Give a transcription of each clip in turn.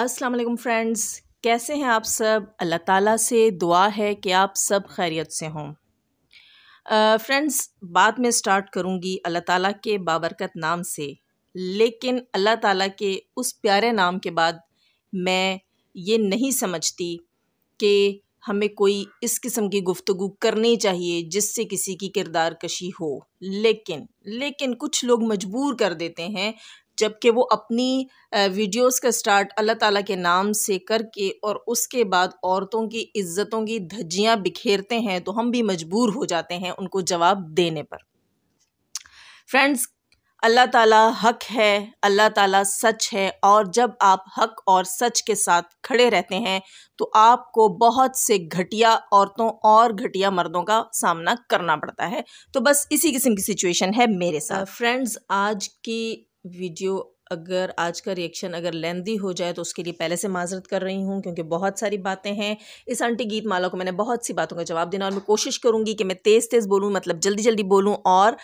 अस्सलाम वालेकुम फ्रेंड्स कैसे हैं आप सब अल्लाह ताला से दुआ है कि आप सब खैरियत से हों फ्रेंड्स बाद में स्टार्ट करूंगी अल्लाह ताला के बाबरकत नाम से लेकिन अल्लाह ताला के उस प्यारे नाम के बाद मैं ये नहीं समझती कि हमें कोई इस किस्म की गुफ्तु करनी चाहिए जिससे किसी की किरदार कशी हो लेकिन लेकिन कुछ लोग मजबूर कर देते हैं जबकि वो अपनी वीडियोस का स्टार्ट अल्लाह ताला के नाम से करके और उसके बाद औरतों की इज़्ज़तों की धज्जियाँ बिखेरते हैं तो हम भी मजबूर हो जाते हैं उनको जवाब देने पर फ्रेंड्स अल्लाह ताला हक है अल्लाह ताला सच है और जब आप हक और सच के साथ खड़े रहते हैं तो आपको बहुत से घटिया औरतों और घटिया मर्दों का सामना करना पड़ता है तो बस इसी किस्म की सिचुएशन है मेरे साथ फ्रेंड्स आज की वीडियो अगर आज का रिएक्शन अगर लेंदी हो जाए तो उसके लिए पहले से माजरत कर रही हूँ क्योंकि बहुत सारी बातें हैं इस आंटी गीत माला को मैंने बहुत सी बातों का जवाब देना और मैं कोशिश करूँगी कि मैं तेज़ तेज़ बोलूँ मतलब जल्दी जल्दी बोलूँ और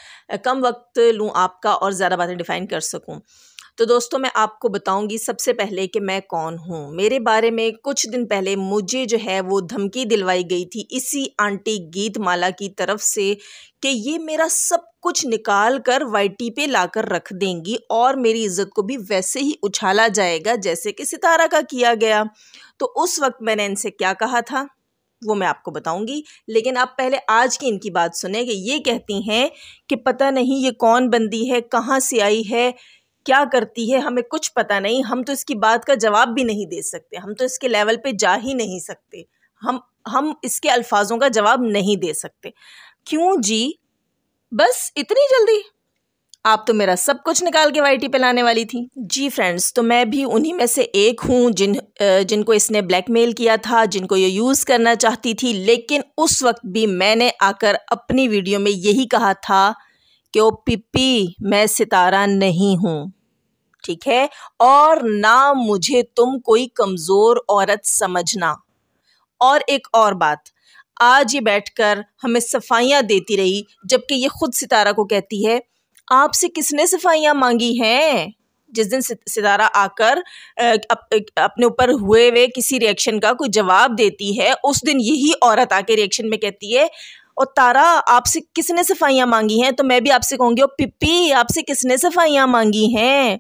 कम वक्त लूँ आपका और ज़्यादा बातें डिफ़ाइन कर सकूँ तो दोस्तों मैं आपको बताऊंगी सबसे पहले कि मैं कौन हूँ मेरे बारे में कुछ दिन पहले मुझे जो है वो धमकी दिलवाई गई थी इसी आंटी गीतमाला की तरफ से कि ये मेरा सब कुछ निकाल कर वाइटी पे लाकर रख देंगी और मेरी इज़्ज़त को भी वैसे ही उछाला जाएगा जैसे कि सितारा का किया गया तो उस वक्त मैंने इनसे क्या कहा था वो मैं आपको बताऊंगी लेकिन आप पहले आज की इनकी बात सुने कि ये कहती हैं कि पता नहीं ये कौन बंदी है कहाँ से आई है क्या करती है हमें कुछ पता नहीं हम तो इसकी बात का जवाब भी नहीं दे सकते हम तो इसके लेवल पे जा ही नहीं सकते हम हम इसके अल्फाजों का जवाब नहीं दे सकते क्यों जी बस इतनी जल्दी आप तो मेरा सब कुछ निकाल के वाई टी पे लाने वाली थी जी फ्रेंड्स तो मैं भी उन्हीं में से एक हूँ जिन जिनको इसने ब्लैकमेल किया था जिनको ये यूज़ करना चाहती थी लेकिन उस वक्त भी मैंने आकर अपनी वीडियो में यही कहा था कि ओ पिप्पी मैं सितारा नहीं हूँ ठीक है और ना मुझे तुम कोई कमज़ोर औरत समझना और एक और बात आज ये बैठकर हमें सफाइयाँ देती रही जबकि ये खुद सितारा को कहती है आपसे किसने सफाइयाँ मांगी हैं जिस दिन सितारा आकर अप, अपने ऊपर हुए हुए किसी रिएक्शन का कोई जवाब देती है उस दिन यही औरत आके रिएक्शन में कहती है और तारा आपसे किसने सफाइयाँ मांगी हैं तो मैं भी आपसे कहूँगी और पिप्पी आपसे किसने सफाइयाँ मांगी हैं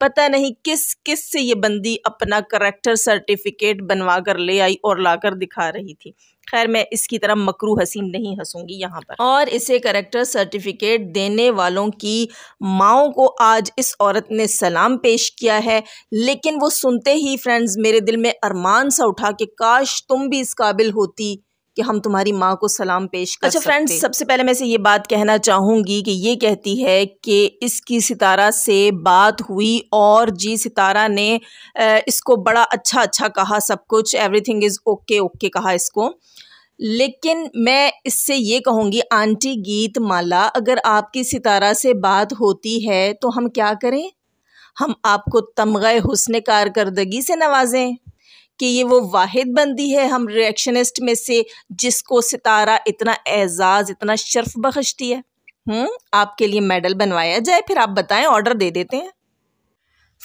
पता नहीं किस किस से ये बंदी अपना करेक्टर सर्टिफिकेट बनवा कर ले आई और लाकर दिखा रही थी खैर मैं इसकी तरह मकरू हसीन नहीं हंसूंगी यहाँ पर और इसे करेक्टर सर्टिफिकेट देने वालों की माओ को आज इस औरत ने सलाम पेश किया है लेकिन वो सुनते ही फ्रेंड्स मेरे दिल में अरमान सा उठा कि काश तुम भी इस काबिल होती कि हम तुम्हारी माँ को सलाम पेश कर अच्छा फ्रेंड्स सबसे पहले मैं से ये बात कहना चाहूँगी कि ये कहती है कि इसकी सितारा से बात हुई और जी सितारा ने इसको बड़ा अच्छा अच्छा कहा सब कुछ एवरीथिंग इज़ ओके ओके कहा इसको लेकिन मैं इससे ये कहूँगी आंटी गीत माला अगर आपकी सितारा से बात होती है तो हम क्या करें हम आपको तमग़ हुसन कारकरदगी से नवाजें कि ये वो वाहिद बंदी है हम रिएक्शनिस्ट में से जिसको सितारा इतना एजाज़ इतना शर्फ बख्शती है हम्म आपके लिए मेडल बनवाया जाए फिर आप बताएं ऑर्डर दे देते हैं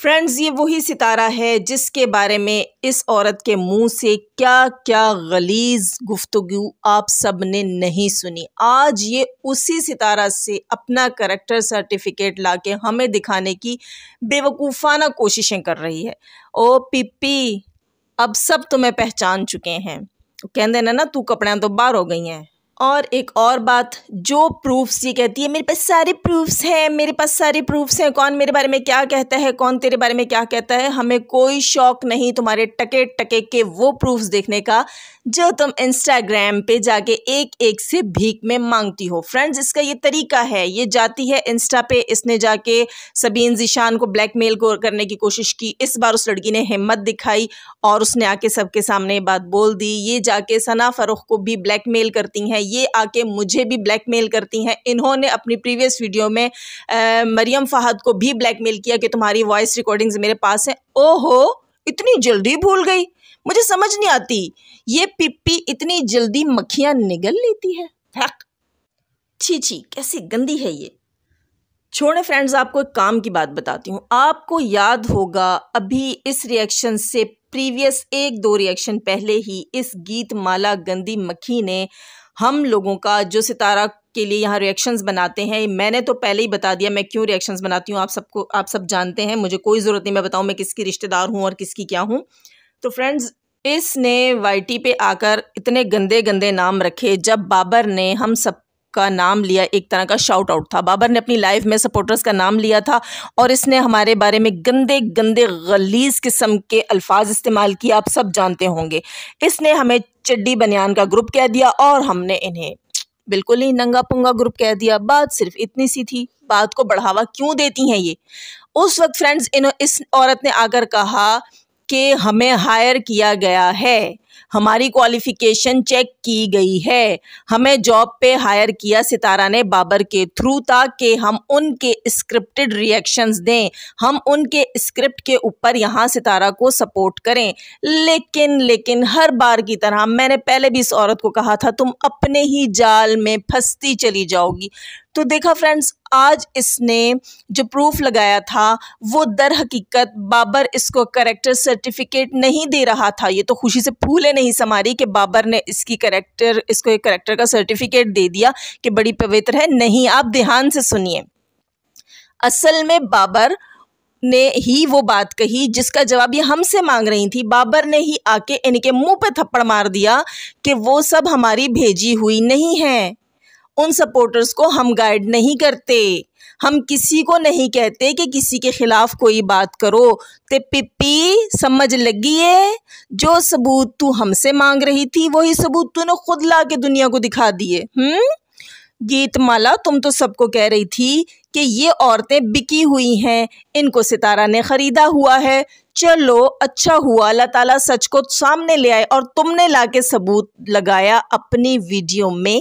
फ्रेंड्स ये वही सितारा है जिसके बारे में इस औरत के मुंह से क्या क्या गलीज गुफ्तगु आप सब ने नहीं सुनी आज ये उसी सितारा से अपना करेक्टर सर्टिफिकेट लाके हमें दिखाने की बेवकूफ़ाना कोशिशें कर रही है ओ पीपी अब सब तुम्हें पहचान चुके हैं कहते हैं ना तू कपड़ों तो बहर हो गई है और एक और बात जो प्रूफ्स ये कहती है मेरे पास सारे प्रूफ्स हैं मेरे पास सारे प्रूफ्स हैं कौन मेरे बारे में क्या कहता है कौन तेरे बारे में क्या कहता है हमें कोई शौक नहीं तुम्हारे टके टके के वो प्रूफ्स देखने का जो तुम इंस्टाग्राम पे जाके एक एक से भीख में मांगती हो फ्रेंड्स इसका ये तरीका है ये जाती है इंस्टा पे इसने जाके सबीन जिशान को ब्लैकमेल करने की कोशिश की इस बार उस लड़की ने हिम्मत दिखाई और उसने आके सबके सामने बात बोल दी ये जाके सना फ़रूख को भी ब्लैकमेल करती हैं ये आके मुझे भी ब्लैकमेल करती हैं इन्होंने अपनी प्रीवियस वीडियो में आ, मरियम फ़हद को भी ब्लैकमेल किया कि तुम्हारी वॉइस रिकॉर्डिंग्स मेरे पास हैं ओहो इतनी जल्दी भूल गई मुझे समझ नहीं आती ये पिप्पी इतनी जल्दी मक्खियाँ निगल लेती है छी छी कैसी गंदी है ये छोड़े फ्रेंड्स आपको एक काम की बात बताती हूँ आपको याद होगा अभी इस रिएक्शन से प्रीवियस एक दो रिएक्शन पहले ही इस गीत माला गंदी मक्खी ने हम लोगों का जो सितारा के लिए यहाँ रिएक्शंस बनाते हैं मैंने तो पहले ही बता दिया मैं क्यों रिएक्शंस बनाती हूँ आप सबको आप सब जानते हैं मुझे कोई ज़रूरत नहीं मैं बताऊँ मैं किसकी रिश्तेदार हूँ और किसकी क्या हूँ तो फ्रेंड्स इसने वाईटी पे आकर इतने गंदे गंदे नाम रखे जब बाबर ने हम सब का नाम लिया एक तरह का शाउट आउट था बाबर ने अपनी लाइफ में सपोर्टर्स का नाम लिया था और इसने हमारे बारे में गंदे गंदे गलीज किस्म के अल्फाज इस्तेमाल किए आप सब जानते होंगे इसने हमें चड्डी बनियान का ग्रुप कह दिया और हमने इन्हें बिल्कुल ही नंगा पुंगा ग्रुप कह दिया बात सिर्फ इतनी सी थी बात को बढ़ावा क्यों देती हैं ये उस वक्त फ्रेंड्स इन इस औरत ने आकर कहा कि हमें हायर किया गया है हमारी क्वालिफिकेशन चेक की गई है हमें जॉब पे हायर किया सितारा ने बाबर के थ्रू ताकि हम उनके स्क्रिप्टेड रिएक्शंस दें हम उनके स्क्रिप्ट के ऊपर यहाँ सितारा को सपोर्ट करें लेकिन लेकिन हर बार की तरह मैंने पहले भी इस औरत को कहा था तुम अपने ही जाल में फंसती चली जाओगी तो देखा फ्रेंड्स आज इसने जो प्रूफ लगाया था वो दर हकीकत बाबर इसको करेक्टर सर्टिफिकेट नहीं दे रहा था ये तो खुशी से फूले उंगलें नहीं समारी कि बाबर ने इसकी करेक्टर इसको एक करेक्टर का सर्टिफिकेट दे दिया कि बड़ी पवित्र है नहीं आप ध्यान से सुनिए असल में बाबर ने ही वो बात कही जिसका जवाब ये हमसे मांग रही थी बाबर ने ही आके इनके मुंह पर थप्पड़ मार दिया कि वो सब हमारी भेजी हुई नहीं है उन सपोर्टर्स को हम गाइड नहीं करते हम किसी को नहीं कहते कि किसी के खिलाफ कोई बात करो ते पिपी समझ लगी है जो सबूत तू हमसे मांग रही थी वही सबूत तूने खुद ला के दुनिया को दिखा दिए हम्म गीतमाला तुम तो सबको कह रही थी कि ये औरतें बिकी हुई हैं इनको सितारा ने ख़रीदा हुआ है चलो अच्छा हुआ अल्लाह ताला सच को सामने ले आए और तुमने लाके सबूत लगाया अपनी वीडियो में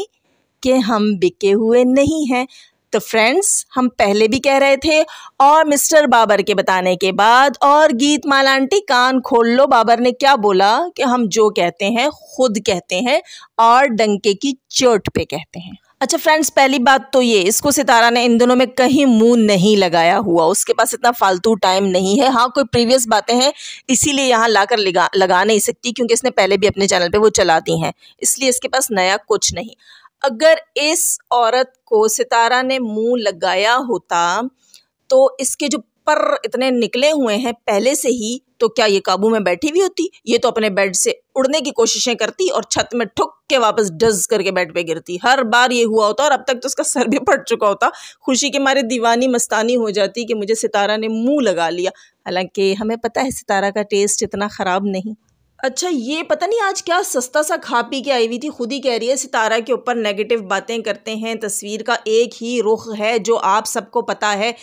कि हम बिके हुए नहीं हैं तो फ्रेंड्स हम पहले भी कह रहे थे और मिस्टर बाबर के बताने के बाद और गीत माला कान खोल लो बाबर ने क्या बोला कि हम जो कहते हैं खुद कहते हैं और डंके की चोट पे कहते हैं अच्छा फ्रेंड्स पहली बात तो ये इसको सितारा ने इन दोनों में कहीं मुंह नहीं लगाया हुआ उसके पास इतना फालतू टाइम नहीं है हाँ कोई प्रीवियस बातें हैं इसीलिए यहाँ लाकर लगा लगा नहीं सकती क्योंकि इसने पहले भी अपने चैनल पे वो चला दी हैं इसलिए इसके पास नया कुछ नहीं अगर इस औरत को सितारा ने मुंह लगाया होता तो इसके जो पर इतने निकले हुए हैं पहले से ही तो क्या ये काबू में बैठी हुई होती ये तो अपने बेड से उड़ने की कोशिशें करती और छत में ठुक के वापस डज करके बेड पे गिरती हर बार ये हुआ होता और अब तक तो उसका सर भी फट चुका होता खुशी के मारे दीवानी मस्तानी हो जाती कि मुझे सितारा ने मुंह लगा लिया हालांकि हमें पता है सितारा का टेस्ट इतना ख़राब नहीं अच्छा ये पता नहीं आज क्या सस्ता सा खा पी के आई हुई थी खुद ही कह रही है सितारा के ऊपर नेगेटिव बातें करते हैं तस्वीर का एक ही रुख है जो आप सबको पता है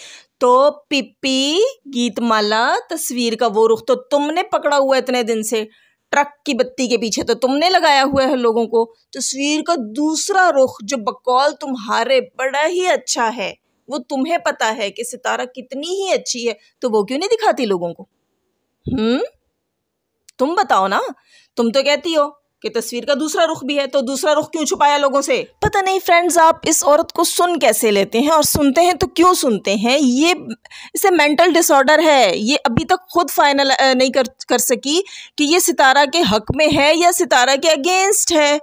तो पिपी गीतमाला तस्वीर का वो रुख तो तुमने पकड़ा हुआ इतने दिन से ट्रक की बत्ती के पीछे तो तुमने लगाया हुआ है लोगों को तस्वीर का दूसरा रुख जो बकौल तुम्हारे बड़ा ही अच्छा है वो तुम्हें पता है कि सितारा कितनी ही अच्छी है तो वो क्यों नहीं दिखाती लोगों को हम्म तुम बताओ ना तुम तो कहती हो कि तस्वीर का दूसरा रुख भी है तो दूसरा रुख क्यों छुपाया लोगों से पता नहीं फ्रेंड्स आप इस औरत को सुन कैसे लेते हैं और सुनते हैं तो क्यों सुनते हैं ये इसे मेंटल डिसऑर्डर है ये अभी तक खुद फाइनल नहीं कर कर सकी कि ये सितारा के हक में है या सितारा के अगेंस्ट है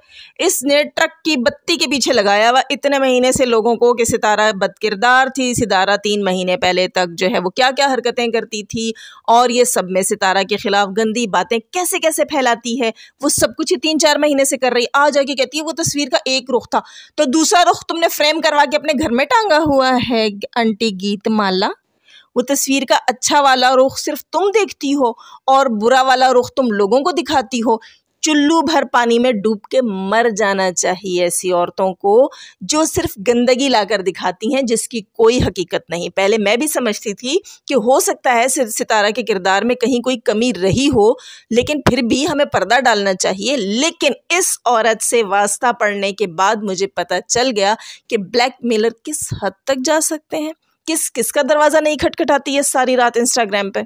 इसने ट्रक की बत्ती के पीछे लगाया हुआ इतने महीने से लोगों को कि सितारा बदकिरदार थी सितारा तीन महीने पहले तक जो है वो क्या क्या हरकतें करती थी और ये सब में सितारा के खिलाफ गंदी बातें कैसे कैसे फैलाती है वो सब कुछ इतनी तीन चार महीने से कर रही आ जाके कहती है वो तस्वीर का एक रुख था तो दूसरा रुख तुमने फ्रेम करवा के अपने घर में टांगा हुआ है आंटी गीत माला वो तस्वीर का अच्छा वाला रुख सिर्फ तुम देखती हो और बुरा वाला रुख तुम लोगों को दिखाती हो चुल्लू भर पानी में डूब के मर जाना चाहिए ऐसी औरतों को जो सिर्फ गंदगी लाकर दिखाती हैं जिसकी कोई हकीकत नहीं पहले मैं भी समझती थी कि हो सकता है सितारा के किरदार में कहीं कोई कमी रही हो लेकिन फिर भी हमें पर्दा डालना चाहिए लेकिन इस औरत से वास्ता पड़ने के बाद मुझे पता चल गया कि ब्लैक मेलर किस हद तक जा सकते हैं किस किसका दरवाज़ा नहीं खटखटाती है सारी रात इंस्टाग्राम पे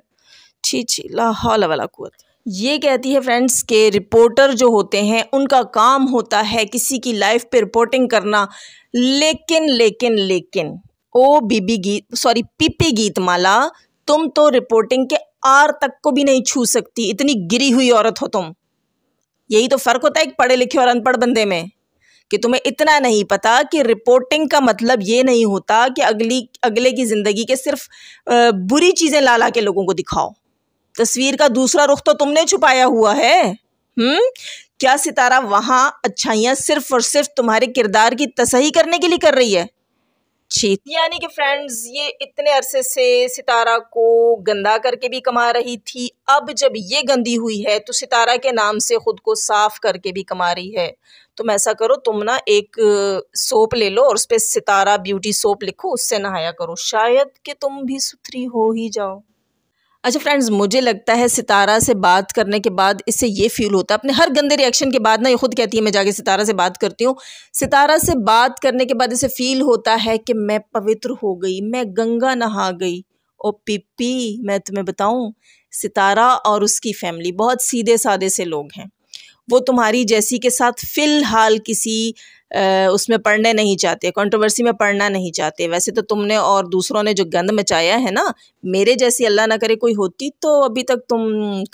छी छी ला वाला कुत ये कहती है फ्रेंड्स के रिपोर्टर जो होते हैं उनका काम होता है किसी की लाइफ पे रिपोर्टिंग करना लेकिन लेकिन लेकिन ओ बीबी गीत सॉरी पीपी गीतमाला तुम तो रिपोर्टिंग के आर तक को भी नहीं छू सकती इतनी गिरी हुई औरत हो तुम यही तो फ़र्क होता है एक पढ़े लिखे और अनपढ़ बंदे में कि तुम्हें इतना नहीं पता कि रिपोर्टिंग का मतलब ये नहीं होता कि अगली अगले की ज़िंदगी के सिर्फ बुरी चीज़ें ला ला के लोगों को दिखाओ तस्वीर का दूसरा रुख तो तुमने छुपाया हुआ है हम्म क्या सितारा वहाँ अच्छाइयाँ सिर्फ और सिर्फ तुम्हारे किरदार की तसही करने के लिए कर रही है छी यानी कि फ्रेंड्स ये इतने अरसे से सितारा को गंदा करके भी कमा रही थी अब जब ये गंदी हुई है तो सितारा के नाम से ख़ुद को साफ़ करके भी कमा रही है तुम ऐसा करो तुम ना एक सोप ले लो और उस पर सितारा ब्यूटी सोप लिखो उससे नहाया करो शायद कि तुम भी सुथरी हो ही जाओ अच्छा फ्रेंड्स मुझे लगता है सितारा से बात करने के बाद इससे ये फील होता है अपने हर गंदे रिएक्शन के बाद ना ये खुद कहती है मैं जाके सितारा से बात करती हूँ सितारा से बात करने के बाद इसे फील होता है कि मैं पवित्र हो गई मैं गंगा नहा गई ओ पीपी मैं तुम्हें बताऊँ सितारा और उसकी फैमिली बहुत सीधे साधे से लोग हैं वो तुम्हारी जैसी के साथ फ़िलहाल किसी आ, उसमें पढ़ने नहीं चाहते कंट्रोवर्सी में पढ़ना नहीं चाहते वैसे तो तुमने और दूसरों ने जो गंद मचाया है ना मेरे जैसी अल्लाह ना करे कोई होती तो अभी तक तुम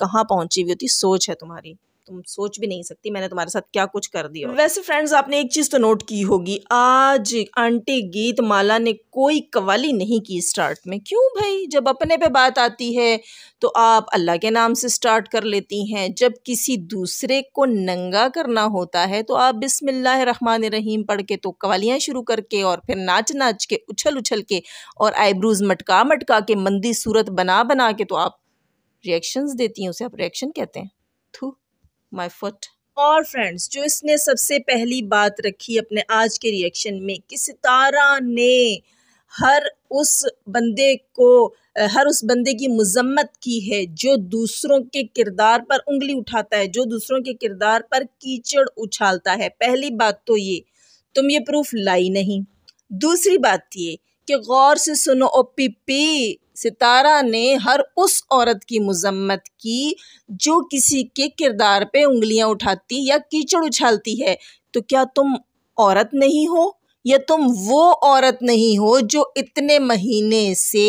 कहाँ पहुँची हुई होती सोच है तुम्हारी तुम सोच भी नहीं सकती मैंने तुम्हारे साथ क्या कुछ कर दिया वैसे फ्रेंड्स आपने एक चीज़ तो नोट की होगी आज आंटी गीत माला ने कोई कवाली नहीं की स्टार्ट में क्यों भाई जब अपने पे बात आती है तो आप अल्लाह के नाम से स्टार्ट कर लेती हैं जब किसी दूसरे को नंगा करना होता है तो आप रहमान रहीम पढ़ के तो कवालियाँ शुरू करके और फिर नाच नाच के उछल उछल के और आईब्रूज़ मटका मटका के मंदी सूरत बना बना के तो आप रिएक्शंस देती हैं उसे आप रिएक्शन कहते हैं थू my foot. और फ्रेंड्स जो इसने सबसे पहली बात रखी अपने आज के रिएक्शन में कि सितारा ने हर उस बंदे को हर उस बंदे की मजम्मत की है जो दूसरों के किरदार पर उंगली उठाता है जो दूसरों के किरदार पर कीचड़ उछालता है पहली बात तो ये तुम ये प्रूफ लाई नहीं दूसरी बात ये कि गौर से सुनो ओ पी पी सितारा ने हर उस औरत की मजम्मत की जो किसी के किरदार पे उंगलियां उठाती या कीचड़ उछालती है तो क्या तुम औरत नहीं हो या तुम वो औरत नहीं हो जो इतने महीने से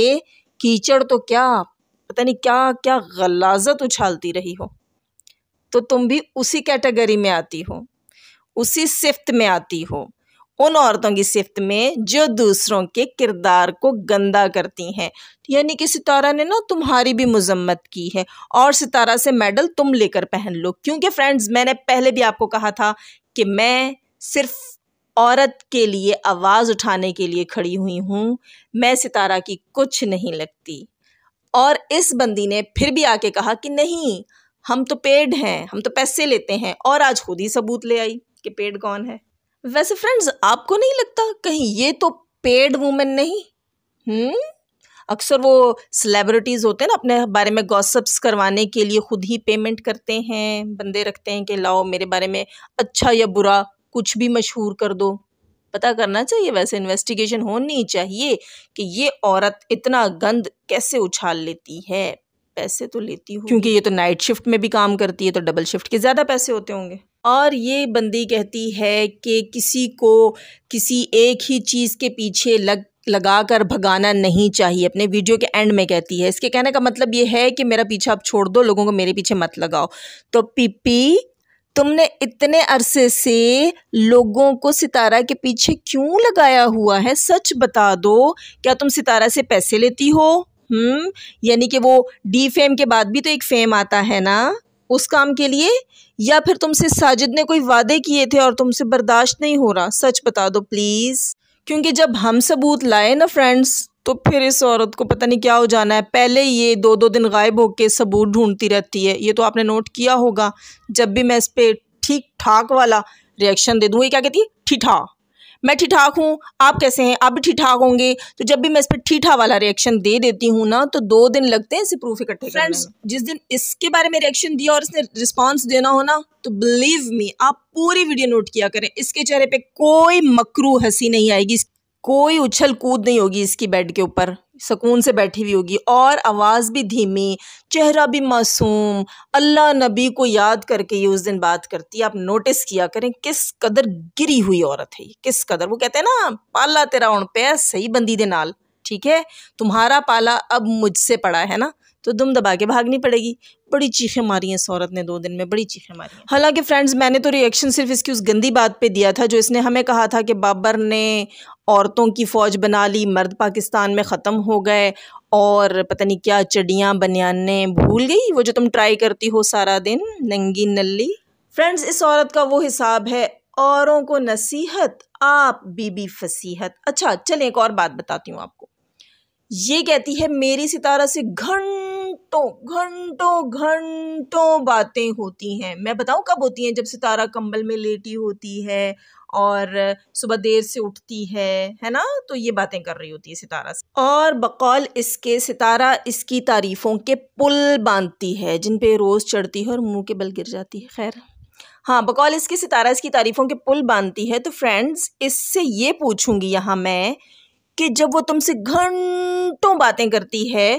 कीचड़ तो क्या पता नहीं क्या क्या गलाजत उछालती रही हो तो तुम भी उसी कैटेगरी में आती हो उसी सिफ्त में आती हो उन औरतों की सिफत में जो दूसरों के किरदार को गंदा करती हैं यानी कि सितारा ने ना तुम्हारी भी मजम्मत की है और सितारा से मेडल तुम लेकर पहन लो क्योंकि फ्रेंड्स मैंने पहले भी आपको कहा था कि मैं सिर्फ औरत के लिए आवाज़ उठाने के लिए खड़ी हुई हूँ मैं सितारा की कुछ नहीं लगती और इस बंदी ने फिर भी आके कहा कि नहीं हम तो पेड हैं हम तो पैसे लेते हैं और आज खुद ही सबूत ले आई कि पेड कौन है वैसे फ्रेंड्स आपको नहीं लगता कहीं ये तो पेड वूमेन नहीं हम्म अक्सर वो सेलेब्रिटीज़ होते हैं ना अपने बारे में गॉसअप्स करवाने के लिए ख़ुद ही पेमेंट करते हैं बंदे रखते हैं कि लाओ मेरे बारे में अच्छा या बुरा कुछ भी मशहूर कर दो पता करना चाहिए वैसे इन्वेस्टिगेशन होनी चाहिए कि ये औरत इतना गंद कैसे उछाल लेती है पैसे तो लेती हूँ क्योंकि ये तो नाइट शिफ्ट में भी काम करती है तो डबल शिफ्ट के ज़्यादा पैसे होते होंगे और ये बंदी कहती है कि किसी को किसी एक ही चीज़ के पीछे लग लगा कर भगाना नहीं चाहिए अपने वीडियो के एंड में कहती है इसके कहने का मतलब ये है कि मेरा पीछा आप छोड़ दो लोगों को मेरे पीछे मत लगाओ तो पीपी तुमने इतने अरसे से लोगों को सितारा के पीछे क्यों लगाया हुआ है सच बता दो क्या तुम सितारा से पैसे लेती हो हम्म यानी कि वो डी फेम के बाद भी तो एक फेम आता है ना उस काम के लिए या फिर तुमसे साजिद ने कोई वादे किए थे और तुमसे बर्दाश्त नहीं हो रहा सच बता दो प्लीज़ क्योंकि जब हम सबूत लाए ना फ्रेंड्स तो फिर इस औरत को पता नहीं क्या हो जाना है पहले ये दो दो दिन गायब होके सबूत ढूंढती रहती है ये तो आपने नोट किया होगा जब भी मैं इस पर ठीक ठाक वाला रिएक्शन दे दूँ ये क्या कहती है ठीठा मैं ठीक ठाक हूँ आप कैसे हैं आप भी ठीक ठाक होंगे तो जब भी मैं इस पर ठीठा वाला रिएक्शन दे देती हूँ ना तो दो दिन लगते हैं इसे प्रूफ इकट्ठे फ्रेंड्स जिस दिन इसके बारे में रिएक्शन दिया और इसने रिस्पॉन्स देना हो ना तो बिलीव मी आप पूरी वीडियो नोट किया करें इसके चेहरे पर कोई मकरू हंसी नहीं आएगी कोई उछल कूद नहीं होगी इसकी बेड के ऊपर सुकून से बैठी हुई होगी और आवाज़ भी धीमी चेहरा भी मासूम अल्लाह नबी को याद करके ये उस दिन बात करती है आप नोटिस किया करें किस कदर गिरी हुई औरत है किस कदर वो कहते हैं ना पाला तेरा उन पे सही बंदी दे नाल ठीक है तुम्हारा पाला अब मुझसे पड़ा है ना तो दुम दबा के भागनी पड़ेगी बड़ी चीखें मारी हैं इस औरत ने दो दिन में बड़ी चीखें मारी हैं हालांकि फ्रेंड्स मैंने तो रिएक्शन सिर्फ इसकी उस गंदी बात पे दिया था जो इसने हमें कहा था कि बाबर ने औरतों की फ़ौज बना ली मर्द पाकिस्तान में ख़त्म हो गए और पता नहीं क्या चिड़ियाँ बनियाने भूल गई वो जो तुम ट्राई करती हो सारा दिन नंगी नली फ्रेंड्स इस औरत का वो हिसाब है औरों को नसीहत आप बीबी फसीहत अच्छा चलें एक और बात बताती हूँ आपको ये कहती है मेरी सितारा से घंटों घंटों घंटों बातें होती हैं मैं बताऊं कब होती हैं जब सितारा कंबल में लेटी होती है और सुबह देर से उठती है है ना तो ये बातें कर रही होती है सितारा से और बकौल इसके सितारा इसकी तारीफ़ों के पुल बांधती है जिन पे रोज़ चढ़ती है और मुंह के बल गिर जाती है खैर हाँ बकौल इसके सितारा इसकी तारीफ़ों के पुल बांधती है तो फ्रेंड्स इससे ये पूछूंगी यहाँ मैं कि जब वो तुमसे घंटों बातें करती है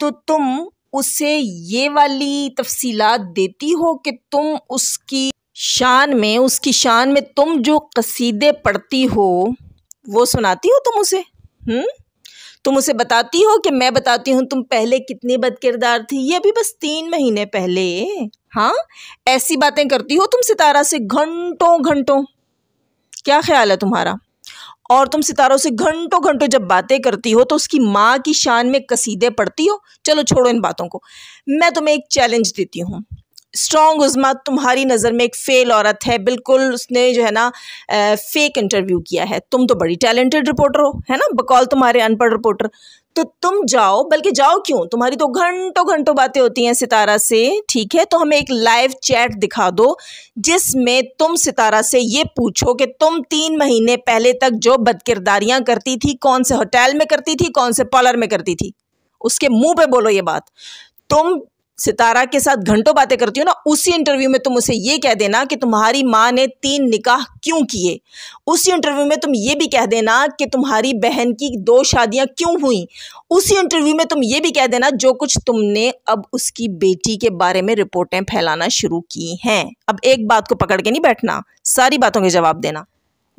तो तुम उसे ये वाली तफसीलात देती हो कि तुम उसकी शान में उसकी शान में तुम जो कसीदे पढ़ती हो वो सुनाती हो तुम उसे हुँ? तुम उसे बताती हो कि मैं बताती हूँ तुम पहले कितनी बदकिरदार थी ये भी बस तीन महीने पहले हाँ ऐसी बातें करती हो तुम सितारा से घंटों घंटों क्या ख्याल है तुम्हारा और तुम सितारों से घंटों घंटों जब बातें करती हो तो उसकी माँ की शान में कसीदे पढ़ती हो चलो छोड़ो इन बातों को मैं तुम्हें एक चैलेंज देती हूँ स्ट्रॉन्ग उज़मा तुम्हारी नज़र में एक फ़ेल औरत है बिल्कुल उसने जो है ना फेक इंटरव्यू किया है तुम तो बड़ी टैलेंटेड रिपोर्टर हो है ना बकौल तुम्हारे अनपढ़ रिपोर्टर तो तुम जाओ बल्कि जाओ क्यों तुम्हारी तो घंटों घंटों बातें होती हैं सितारा से ठीक है तो हमें एक लाइव चैट दिखा दो जिसमें तुम सितारा से ये पूछो कि तुम तीन महीने पहले तक जो बदकिरदारियां करती थी कौन से होटल में करती थी कौन से पार्लर में करती थी उसके मुंह पे बोलो ये बात तुम सितारा के साथ घंटों बातें करती हो ना उसी इंटरव्यू में तुम उसे ये कह देना कि तुम्हारी माँ ने तीन निकाह क्यों किए उसी इंटरव्यू में तुम ये भी कह देना कि तुम्हारी बहन की दो शादियाँ क्यों हुई उसी इंटरव्यू में तुम ये भी कह देना जो कुछ तुमने अब उसकी बेटी के बारे में रिपोर्टें फैलाना शुरू की हैं अब एक बात को पकड़ के नहीं बैठना सारी बातों के जवाब देना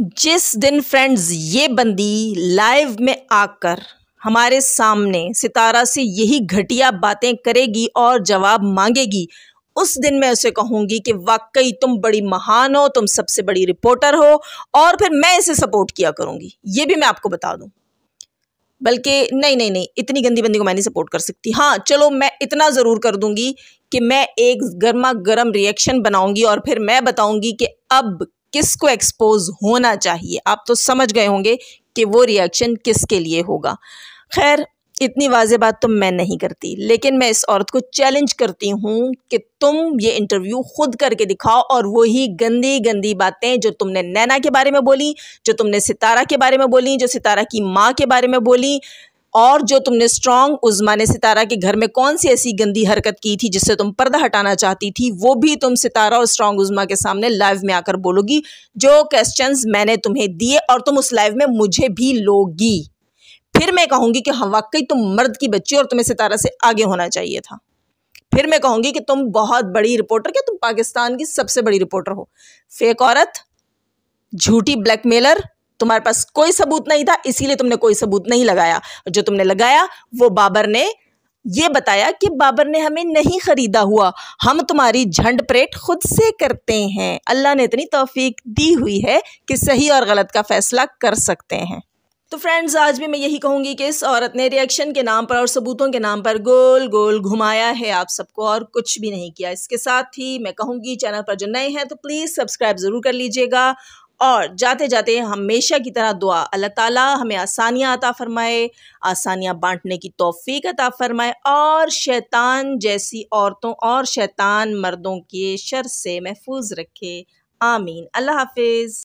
जिस दिन फ्रेंड्स ये बंदी लाइव में आकर हमारे सामने सितारा से यही घटिया बातें करेगी और जवाब मांगेगी उस दिन मैं उसे कहूंगी कि वाकई तुम बड़ी महान हो तुम सबसे बड़ी रिपोर्टर हो और फिर मैं इसे सपोर्ट किया करूंगी ये भी मैं आपको बता दूं बल्कि नहीं नहीं नहीं इतनी गंदी बंदी को मैं नहीं सपोर्ट कर सकती हाँ चलो मैं इतना ज़रूर कर दूंगी कि मैं एक गर्मा गर्म रिएक्शन बनाऊंगी और फिर मैं बताऊंगी कि अब किसको एक्सपोज होना चाहिए आप तो समझ गए होंगे कि वो रिएक्शन किसके लिए होगा खैर इतनी वाज बात तो मैं नहीं करती लेकिन मैं इस औरत को चैलेंज करती हूँ कि तुम ये इंटरव्यू खुद करके दिखाओ और वही गंदी गंदी बातें जो तुमने नैना के बारे में बोली जो तुमने सितारा के बारे में बोली जो सितारा की माँ के बारे में बोली और जो तुमने स्ट्रॉन्ग ने सितारा के घर में कौन सी ऐसी गंदी हरकत की थी जिससे तुम पर्दा हटाना चाहती थी वो भी तुम सितारा और स्ट्रॉन्ग उजमा के सामने लाइव में आकर बोलोगी जो क्वेश्चंस मैंने तुम्हें दिए और तुम उस लाइव में मुझे भी लोगी फिर मैं कहूंगी कि हम हाँ, वाकई तुम मर्द की बच्ची और तुम्हें सितारा से आगे होना चाहिए था फिर मैं कहूंगी कि तुम बहुत बड़ी रिपोर्टर क्या तुम पाकिस्तान की सबसे बड़ी रिपोर्टर हो फेक औरत झूठी ब्लैकमेलर तुम्हारे पास कोई सबूत नहीं था इसीलिए तुमने कोई सबूत नहीं लगाया जो तुमने लगाया वो बाबर ने ये बताया कि बाबर ने हमें नहीं ख़रीदा हुआ हम तुम्हारी झंड परेट खुद से करते हैं अल्लाह ने इतनी तोफीक दी हुई है कि सही और गलत का फ़ैसला कर सकते हैं तो फ्रेंड्स आज भी मैं यही कहूंगी कि इस औरत ने रिएक्शन के नाम पर और सबूतों के नाम पर गोल गोल घुमाया है आप सबको और कुछ भी नहीं किया इसके साथ ही मैं कहूंगी चैनल पर जो नए हैं तो प्लीज़ सब्सक्राइब ज़रूर कर लीजिएगा और जाते जाते हमेशा की तरह दुआ अल्लाह ताला हमें आसानियाँ अता फ़रमाए आसानियाँ बांटने की तोफ़ी अता फ़रमाए और शैतान जैसी औरतों और शैतान मर्दों के शर से महफूज रखे आमीन अल्लाह हाफिज़